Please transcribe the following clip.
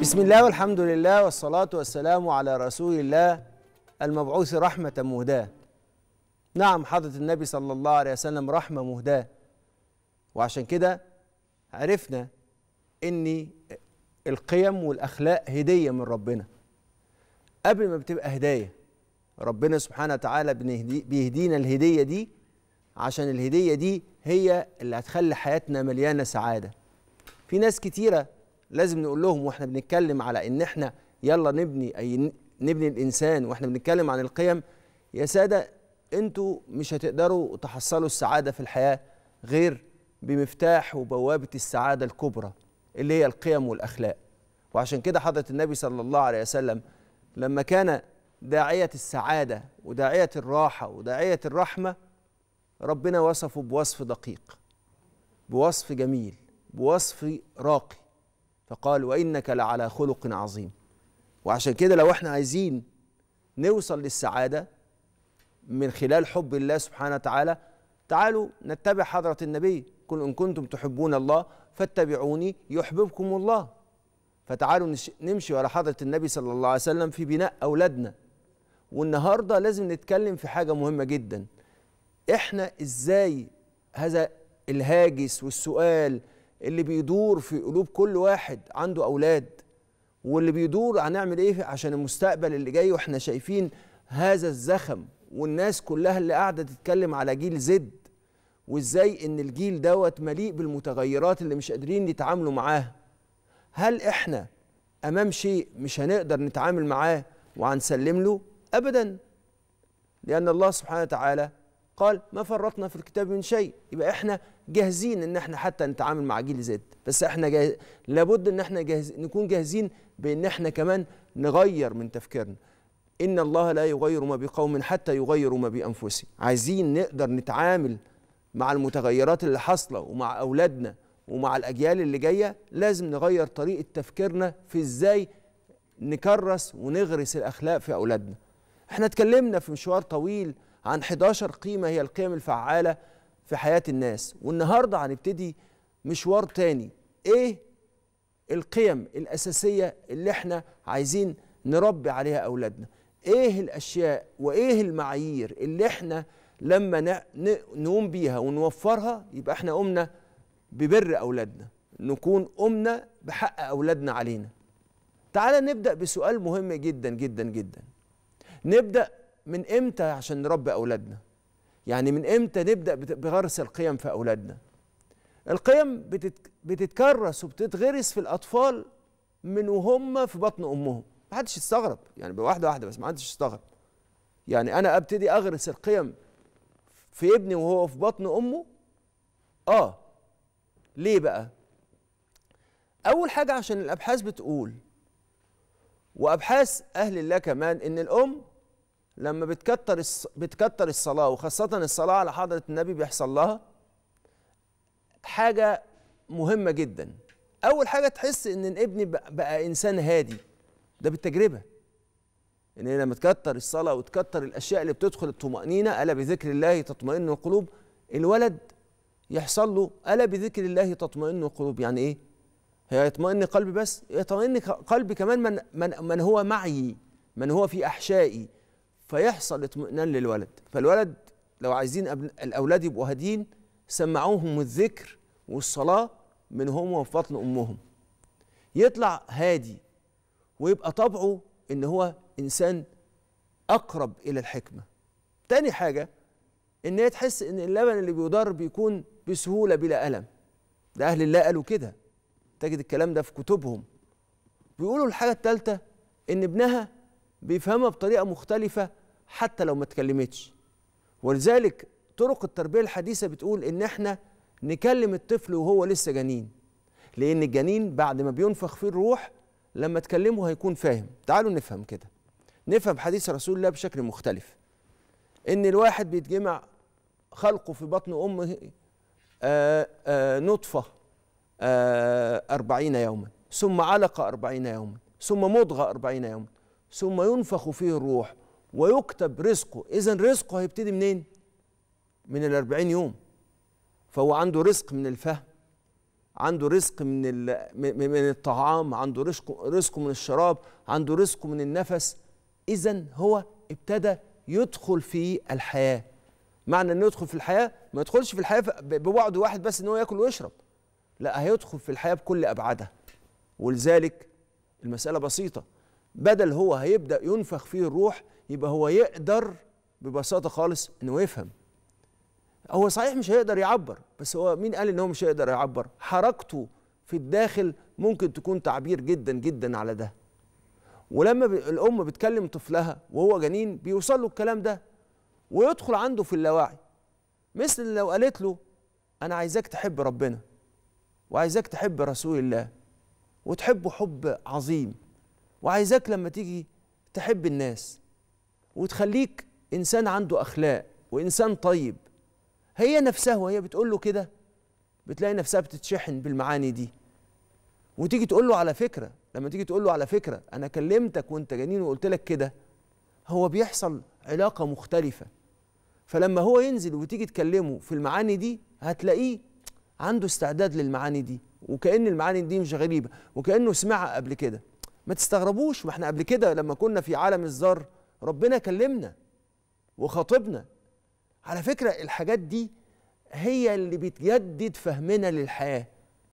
بسم الله والحمد لله والصلاة والسلام على رسول الله المبعوث رحمة مهداة نعم حضرة النبي صلى الله عليه وسلم رحمة مهداة وعشان كده عرفنا ان القيم والاخلاق هديه من ربنا قبل ما بتبقى هدايه ربنا سبحانه وتعالى بيهدينا الهديه دي عشان الهديه دي هي اللي هتخلي حياتنا مليانه سعاده في ناس كتيره لازم نقول لهم واحنا بنتكلم على ان احنا يلا نبني اي نبني الانسان واحنا بنتكلم عن القيم يا ساده انتوا مش هتقدروا تحصلوا السعاده في الحياه غير بمفتاح وبوابه السعاده الكبرى اللي هي القيم والاخلاق وعشان كده حضره النبي صلى الله عليه وسلم لما كان داعيه السعاده وداعيه الراحه وداعيه الرحمه ربنا وصفه بوصف دقيق بوصف جميل بوصف راقي فقال وإنك لعلى خلق عظيم وعشان كده لو احنا عايزين نوصل للسعادة من خلال حب الله سبحانه وتعالى تعالوا نتبع حضرة النبي قل إن كنتم تحبون الله فاتبعوني يحببكم الله فتعالوا نمشي ورا حضرة النبي صلى الله عليه وسلم في بناء أولادنا والنهاردة لازم نتكلم في حاجة مهمة جدا إحنا إزاي هذا الهاجس والسؤال اللي بيدور في قلوب كل واحد عنده أولاد واللي بيدور هنعمل إيه عشان المستقبل اللي جاي وإحنا شايفين هذا الزخم والناس كلها اللي قاعدة تتكلم على جيل زد وإزاي إن الجيل دوت مليء بالمتغيرات اللي مش قادرين يتعاملوا معاها هل إحنا أمام شيء مش هنقدر نتعامل معاه وهنسلم له؟ أبداً لأن الله سبحانه وتعالى قال ما فرطنا في الكتاب من شيء يبقى احنا جاهزين ان احنا حتى نتعامل مع جيل زد بس احنا جاهز لابد ان احنا جاهز نكون جاهزين بان احنا كمان نغير من تفكيرنا ان الله لا يغير ما بقوم حتى يغيروا ما بانفسهم عايزين نقدر نتعامل مع المتغيرات اللي حاصله ومع اولادنا ومع الاجيال اللي جايه لازم نغير طريقه تفكيرنا في ازاي نكرس ونغرس الاخلاق في اولادنا احنا اتكلمنا في مشوار طويل عن 11 قيمة هي القيم الفعالة في حياة الناس والنهاردة هنبتدي مشوار تاني ايه القيم الأساسية اللي احنا عايزين نربي عليها أولادنا ايه الأشياء وايه المعايير اللي احنا لما نقوم بيها ونوفرها يبقى احنا قمنا ببر أولادنا نكون قمنا بحق أولادنا علينا تعال نبدأ بسؤال مهم جدا جدا جدا نبدأ من امتى عشان نربي اولادنا يعني من امتى نبدا بغرس القيم في اولادنا القيم بتتكرس وبتتغرس في الاطفال من وهم في بطن امهم ما حدش يستغرب يعني بواحده واحده بس ما حدش يستغرب يعني انا ابتدي اغرس القيم في ابني وهو في بطن امه اه ليه بقى اول حاجه عشان الابحاث بتقول وابحاث اهل الله كمان ان الام لما بتكتر بتكتر الصلاه وخاصه الصلاه على حضره النبي بيحصل لها حاجه مهمه جدا اول حاجه تحس ان الابن بقى انسان هادي ده بالتجربه ان لما تكتر الصلاه وتكتر الاشياء اللي بتدخل الطمانينه الا بذكر الله تطمئن القلوب الولد يحصل له الا بذكر الله تطمئن القلوب يعني ايه هيطمئن قلبي بس يطمئن قلبي كمان من, من من هو معي من هو في احشائي فيحصل اطمئنان للولد فالولد لو عايزين الاولاد يبقوا هادين سمعوهم الذكر والصلاه من هم وفي بطن امهم يطلع هادي ويبقى طبعه ان هو انسان اقرب الى الحكمه تاني حاجه ان هي تحس ان اللبن اللي بيدار بيكون بسهوله بلا الم ده اهل الله قالوا كده تجد الكلام ده في كتبهم بيقولوا الحاجه الثالثه ان ابنها بيفهمها بطريقه مختلفه حتى لو ما اتكلمتش ولذلك طرق التربيه الحديثه بتقول ان احنا نكلم الطفل وهو لسه جنين لان الجنين بعد ما بينفخ فيه الروح لما تكلمه هيكون فاهم تعالوا نفهم كده نفهم حديث رسول الله بشكل مختلف ان الواحد بيتجمع خلقه في بطن امه آآ آه، آآ آه، نطفه آآ آه، أربعين يوما ثم علقه أربعين يوما ثم مضغه أربعين يوما ثم ينفخ فيه الروح ويكتب رزقه إذا رزقه هيبتدي منين؟ من الأربعين يوم فهو عنده رزق من الفهم عنده رزق من من الطعام عنده رزق رزقه من الشراب عنده رزقه من النفس إذا هو ابتدى يدخل في الحياة معنى أنه يدخل في الحياة ما يدخلش في الحياة ببعد واحد بس ان هو يأكل ويشرب لا هيدخل في الحياة بكل أبعادها ولذلك المسألة بسيطة بدل هو هيبدا ينفخ فيه الروح يبقى هو يقدر ببساطه خالص انه يفهم هو صحيح مش هيقدر يعبر بس هو مين قال ان هو مش هيقدر يعبر حركته في الداخل ممكن تكون تعبير جدا جدا على ده ولما الام بتكلم طفلها وهو جنين بيوصل له الكلام ده ويدخل عنده في اللاوعي مثل لو قالت له انا عايزاك تحب ربنا وعايزاك تحب رسول الله وتحبه حب عظيم وعايزاك لما تيجي تحب الناس وتخليك انسان عنده اخلاق وانسان طيب هي نفسها وهي بتقول له كده بتلاقي نفسها بتتشحن بالمعاني دي وتيجي تقول له على فكره لما تيجي تقول له على فكره انا كلمتك وانت جنين وقلت لك كده هو بيحصل علاقه مختلفه فلما هو ينزل وتيجي تكلمه في المعاني دي هتلاقيه عنده استعداد للمعاني دي وكأن المعاني دي مش غريبة وكأنه سمعها قبل كده ما تستغربوش ما احنا قبل كده لما كنا في عالم الذر ربنا كلمنا وخاطبنا على فكره الحاجات دي هي اللي بتجدد فهمنا للحياه